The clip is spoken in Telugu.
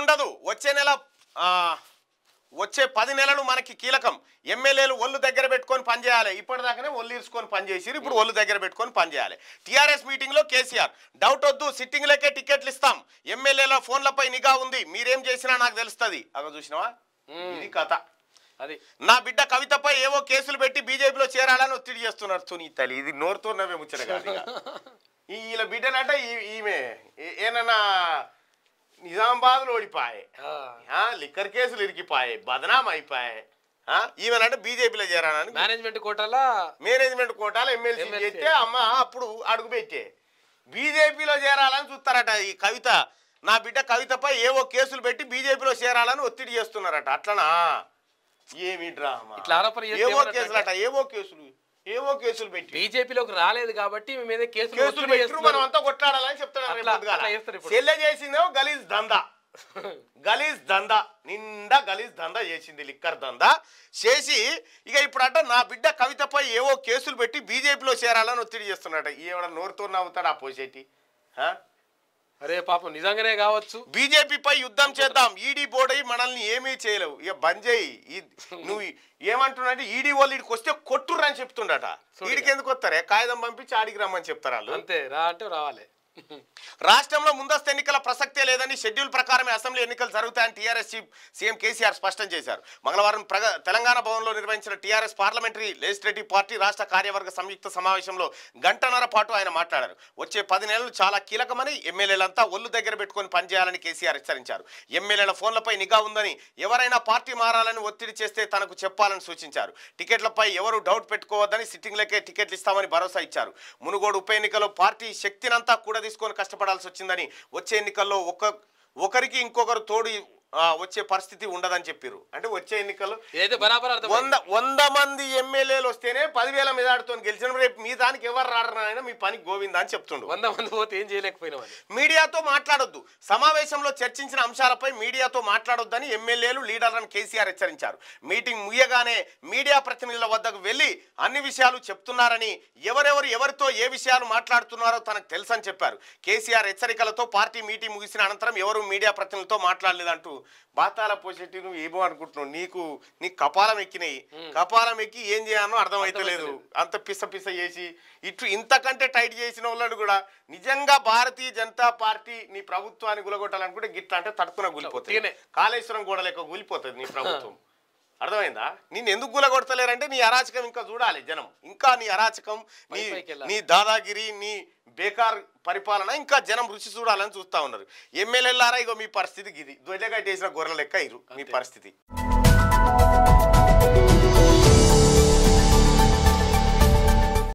ఉండదు వచ్చే నెల వచ్చే పది నెలలు మనకి కీలకం ఎమ్మెల్యేలు ఒళ్ళు దగ్గర పెట్టుకొని పనిచేయాలి ఇప్పటిదాకానే ఒళ్ళు ఇరుచుకొని పనిచేసిరు ఇప్పుడు ఒళ్ళు దగ్గర పెట్టుకొని పనిచేయాలి టీఆర్ఎస్ మీటింగ్లో కేసీఆర్ డౌట్ వద్దు సిట్టింగ్లకే టికెట్లు ఇస్తాం ఎమ్మెల్యేల ఫోన్లపై నిఘా ఉంది మీరేం చేసినా నాకు తెలుస్తుంది అక్కడ చూసినావా ఇది కథ అది నా బిడ్డ కవితపై ఏవో కేసులు పెట్టి బీజేపీలో చేరాలని ఒత్తిడి చేస్తున్నారు తుని తల్లి ఇది నవ్వే ముచ్చట ఈ వీళ్ళ బిడ్డనంటే ఈమె ఏనన్నా నిజామాబాద్లో ఓడిపోయాయి లిక్కర్ కేసులు ఇరికిపోయాయి బదనాం అయిపోయాయి ఈవెన్ అంటే బీజేపీలో చేరాలని మేనేజ్మెంట్ కోటాల మేనేజ్మెంట్ కోటాల ఎమ్మెల్సీ చెప్తే అమ్మ అప్పుడు అడుగు పెట్టే బీజేపీలో చేరాలని చూస్తారట ఈ కవిత నా బిడ్డ కవితపై ఏవో కేసులు పెట్టి బీజేపీలో చేరాలని ఒత్తిడి చేస్తున్నారట అట్లనా ఏమిట్రా ఏవో కేసులు అట ఏవో కేసులు ఏవో కేసులు పెట్టి బీజేపీలోకి రాలేదు కాబట్టి మీ మీద కేసులు మనం అంతా కొట్లాడాలని చెప్తాడు చెల్లె చేసిందేమో గలీజ్ దందా గలీజ్ దందా నిండా గలీజ్ దందా చేసింది లిక్కర్ దందా చేసి ఇక ఇప్పుడు అంట నా బిడ్డ కవితపై ఏవో కేసులు పెట్టి బీజేపీలో చేరాలని ఒత్తిడి చేస్తున్నాడు ఏమైనా నోరుతో నవ్వుతాడు ఆ పోసేటి అరే పాపం నిజంగానే కావచ్చు బీజేపీపై యుద్ధం చేద్దాం ఈడీ బోర్డు మనల్ని ఏమీ చేయలేవు ఇక బంద్ చేయి నువ్వు ఏమంటున్నాడు ఈడీ వాళ్ళు ఇడికి వస్తే కొట్టుర్రని చెప్తుండట ఈడికి ఎందుకు వస్తారే కాగితం పంపించి ఆడికి రమ్మని చెప్తారు వాళ్ళు అంతే రా అంటే రావాలి రాష్ట్రంలో ముందస్తు ఎన్నికల ప్రసక్తే లేదని షెడ్యూల్ ప్రకారమే అసెంబ్లీ ఎన్నికలు జరుగుతాయని టీఆర్ఎస్ చీఫ్ సీఎం కేసీఆర్ స్పష్టం చేశారు మంగళవారం తెలంగాణ భవన్లో నిర్వహించిన టీఆర్ఎస్ పార్లమెంటరీ లెజిస్లేటివ్ పార్టీ రాష్ట్ర కార్యవర్గ సంయుక్త సమావేశంలో గంటన్నర పాటు ఆయన మాట్లాడారు వచ్చే పది నెలలు చాలా కీలకమని ఎమ్మెల్యేలంతా ఒళ్ళు దగ్గర పెట్టుకుని పనిచేయాలని కేసీఆర్ హెచ్చరించారు ఎమ్మెల్యేల ఫోన్లపై నిఘా ఉందని ఎవరైనా పార్టీ మారాలని ఒత్తిడి చేస్తే తనకు చెప్పాలని సూచించారు టికెట్లపై ఎవరు డౌట్ పెట్టుకోవద్దని సిట్టింగ్లకే టికెట్లు ఇస్తామని భరోసా ఇచ్చారు మునుగోడు ఉప ఎన్నికలో పార్టీ శక్తినంతా కూడా తీసుకొని కష్టపడాల్సి వచ్చిందని వచ్చే ఎన్నికల్లో ఒక ఒకరికి ఇంకొకరు తోడు వచ్చే పరిస్థితి ఉండదని చెప్పారు అంటే వచ్చే ఎన్నికలు వంద వంద మంది ఎమ్మెల్యేలు వస్తేనే పదివేల మీద ఆడుతో గెలిచిన రేపు మీ దానికి ఎవరు రాడనైనా మీ పని గోవింద అని చెప్తుండు వంద మంది పోతే ఏం చేయలేకపోయినా మీడియాతో మాట్లాడొద్దు సమావేశంలో చర్చించిన అంశాలపై మీడియాతో మాట్లాడొద్దని ఎమ్మెల్యేలు లీడర్లను కేసీఆర్ హెచ్చరించారు మీటింగ్ ముగియగానే మీడియా ప్రతినిధుల వద్దకు వెళ్ళి అన్ని విషయాలు చెప్తున్నారని ఎవరెవరు ఎవరితో ఏ విషయాలు మాట్లాడుతున్నారో తనకు తెలుసని చెప్పారు కేసీఆర్ హెచ్చరికలతో పార్టీ మీటింగ్ ముగిసిన అనంతరం ఎవరు మీడియా ప్రతినిధులతో మాట్లాడలేదంటూ బాతాల పోసేటి నువ్వు ఏమో అనుకుంటున్నావు నీకు నీ కపాలం ఎక్కినాయి కపాలం ఎక్కి ఏం చేయాలో అర్థమైతలేదు అంత పిస పిస చేసి ఇట్లు ఇంతకంటే టైట్ చేసిన వాళ్ళని కూడా నిజంగా భారతీయ జనతా పార్టీ నీ ప్రభుత్వాన్ని గులగొట్టాలనుకుంటే గిట్లా అంటే తట్టుకున కూలిపోతుంది కాళేశ్వరం కూడా లేక కూలిపోతుంది నీ ప్రభుత్వం అర్థమైందా నిన్ను ఎందుకు గులగొడతలేరంటే నీ అరాచకం ఇంకా చూడాలి జనం ఇంకా నీ అరాచకం నీ నీ దాదాగిరి నీ బేకార్ పరిపాలన ఇంకా జనం రుచి చూడాలని చూస్తా ఉన్నారు ఎమ్మెల్యేలారా ఇగో మీ పరిస్థితి ఇది చేసిన గొర్రెల లెక్క ఇరు మీ పరిస్థితి